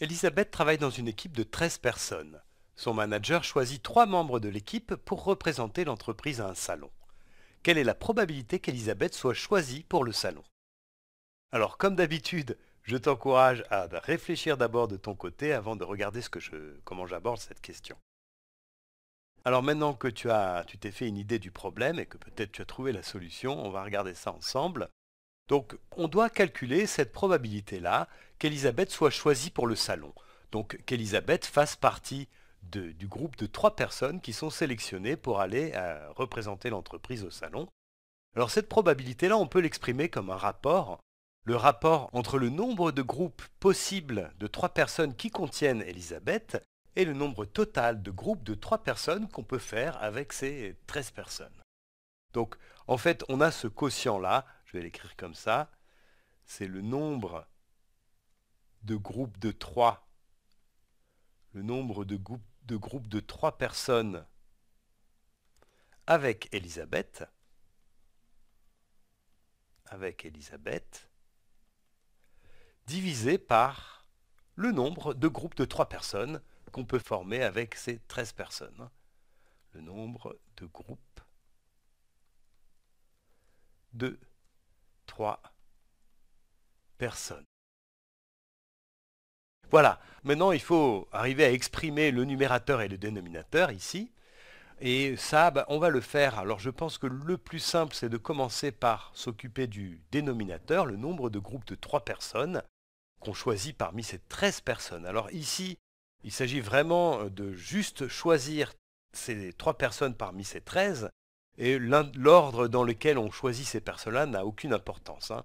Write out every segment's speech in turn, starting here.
Elisabeth travaille dans une équipe de 13 personnes. Son manager choisit trois membres de l'équipe pour représenter l'entreprise à un salon. Quelle est la probabilité qu'Elisabeth soit choisie pour le salon Alors comme d'habitude, je t'encourage à réfléchir d'abord de ton côté avant de regarder ce comment j'aborde cette question. Alors maintenant que tu as, tu t'es fait une idée du problème et que peut-être tu as trouvé la solution, on va regarder ça ensemble. Donc on doit calculer cette probabilité-là qu'Elisabeth soit choisie pour le salon. Donc qu'Elisabeth fasse partie du groupe de trois personnes qui sont sélectionnées pour aller euh, représenter l'entreprise au salon. Alors cette probabilité-là, on peut l'exprimer comme un rapport. Le rapport entre le nombre de groupes possibles de trois personnes qui contiennent Elisabeth et le nombre total de groupes de trois personnes qu'on peut faire avec ces 13 personnes. Donc en fait, on a ce quotient-là, je vais l'écrire comme ça, c'est le nombre de groupes de trois, Le nombre de, groupes de, groupes de personnes avec Elisabeth. Avec Elisabeth. Divisé par le nombre de groupes de trois personnes qu'on peut former avec ces 13 personnes. Le nombre de groupes de trois personnes. Voilà. Maintenant, il faut arriver à exprimer le numérateur et le dénominateur ici. Et ça, bah, on va le faire. Alors je pense que le plus simple, c'est de commencer par s'occuper du dénominateur, le nombre de groupes de 3 personnes qu'on choisit parmi ces 13 personnes. Alors ici, il s'agit vraiment euh, de juste choisir ces 3 personnes parmi ces 13, et l'ordre dans lequel on choisit ces personnes-là n'a aucune importance. Hein.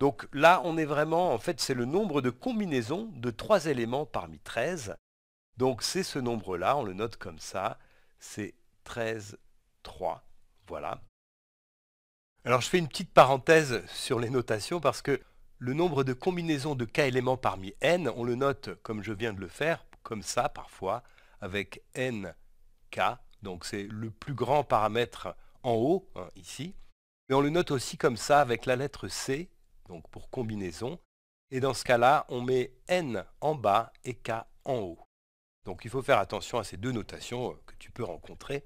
Donc là, on est vraiment, en fait, c'est le nombre de combinaisons de trois éléments parmi 13. Donc c'est ce nombre-là, on le note comme ça, c'est 13, 3. Voilà. Alors je fais une petite parenthèse sur les notations parce que le nombre de combinaisons de k éléments parmi n, on le note comme je viens de le faire, comme ça parfois, avec n, k, donc c'est le plus grand paramètre en haut, hein, ici. Mais on le note aussi comme ça avec la lettre c donc pour combinaison. Et dans ce cas-là, on met n en bas et k en haut. Donc il faut faire attention à ces deux notations euh, que tu peux rencontrer.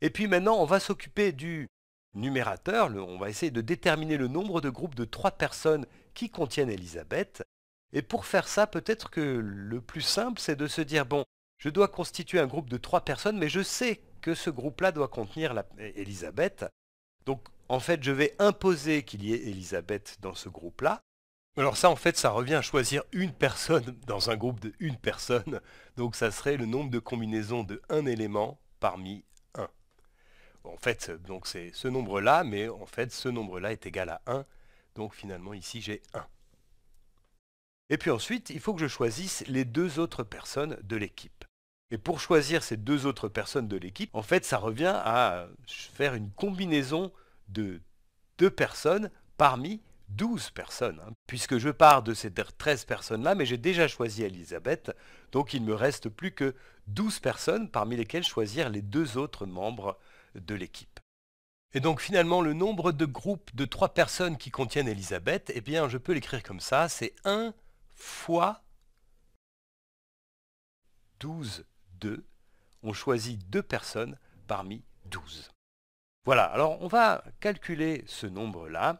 Et puis maintenant, on va s'occuper du numérateur. on va essayer de déterminer le nombre de groupes de trois personnes qui contiennent Elisabeth. Et pour faire ça, peut-être que le plus simple, c'est de se dire, bon, je dois constituer un groupe de trois personnes, mais je sais que ce groupe-là doit contenir Elisabeth. Donc en fait, je vais imposer qu'il y ait Elisabeth dans ce groupe-là. Alors ça, en fait, ça revient à choisir une personne dans un groupe de une personne. Donc ça serait le nombre de combinaisons de un élément parmi 1. En fait, donc c'est ce nombre-là, mais en fait, ce nombre-là est égal à 1. Donc finalement, ici, j'ai 1. Et puis ensuite, il faut que je choisisse les deux autres personnes de l'équipe. Et pour choisir ces deux autres personnes de l'équipe, en fait, ça revient à faire une combinaison de deux personnes parmi 12 personnes, hein. puisque je pars de ces 13 personnes-là, mais j'ai déjà choisi Elisabeth, donc il ne me reste plus que 12 personnes parmi lesquelles choisir les deux autres membres de l'équipe. Et donc finalement, le nombre de groupes de trois personnes qui contiennent Elisabeth, eh bien je peux l'écrire comme ça, c'est 1 fois 12, 2. On choisit 2 personnes parmi 12. Voilà, alors on va calculer ce nombre-là.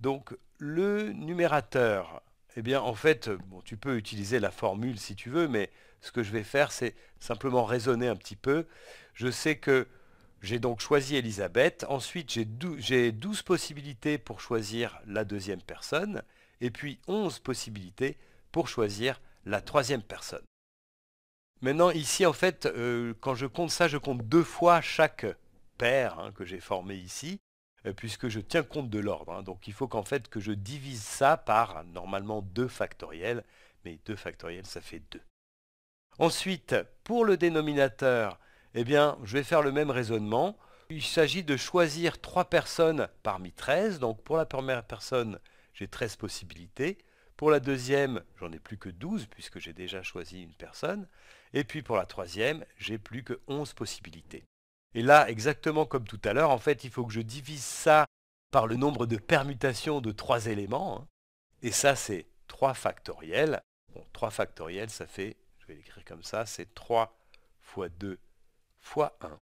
Donc le numérateur, eh bien en fait, tu peux utiliser la formule si tu veux, mais ce que je vais faire, c'est simplement raisonner un petit peu. Je sais que j'ai donc choisi Elisabeth, ensuite j'ai 12, possibilités pour choisir la deuxième personne, et puis 11 possibilités pour choisir la troisième personne. Maintenant ici en fait, euh, quand je compte ça, je compte deux fois chaque Hein, que j'ai formé ici, euh, puisque je tiens compte de l'ordre. Hein. donc il faut qu'en fait que je divise ça par normalement 2 factoriel, mais 2 factoriel ça fait 2. Ensuite, pour le dénominateur, eh bien, je vais faire le même raisonnement. Il s'agit de choisir 3 personnes parmi 13. Donc pour la première personne, j'ai 13 possibilités. Pour la deuxième, j'en ai plus que 12 puisque j'ai déjà choisi une personne. Et puis pour la troisième, j'ai plus que 11 possibilités. Et là, exactement comme tout à l'heure, en fait, il faut que je divise ça par le nombre de permutations de trois éléments. Hein. Et ça, c'est 3 factoriel. Bon, 3 factoriel, ça fait, je vais l'écrire comme ça, c'est 3 fois 2 fois 1.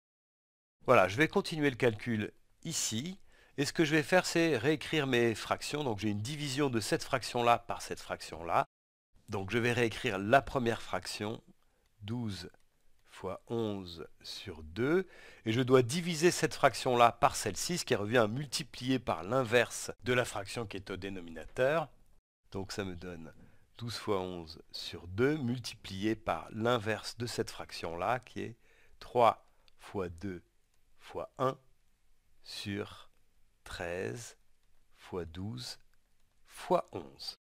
Voilà, je vais continuer le calcul ici. Et ce que je vais faire, c'est réécrire mes fractions. Donc j'ai une division de cette fraction-là par cette fraction-là. Donc je vais réécrire la première fraction, 12 fois 11 sur 2, et je dois diviser cette fraction-là par celle-ci, ce qui revient à multiplier par l'inverse de la fraction qui est au dénominateur. Donc ça me donne 12 fois 11 sur 2, multiplié par l'inverse de cette fraction-là, qui est 3 fois 2 fois 1 sur 13 fois 12 fois 11.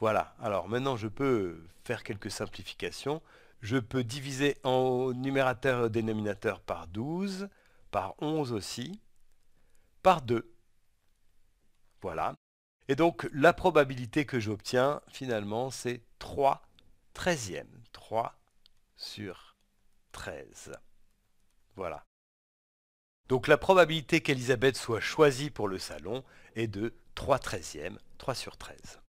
Voilà, alors maintenant je peux faire quelques simplifications. Je peux diviser en numérateur et dénominateur par 12, par 11 aussi, par 2. Voilà. Et donc, la probabilité que j'obtiens, finalement, c'est 3 treizièmes. 3 sur 13. Voilà. Donc, la probabilité qu'Elisabeth soit choisie pour le salon est de 3 treizièmes, 3 sur 13.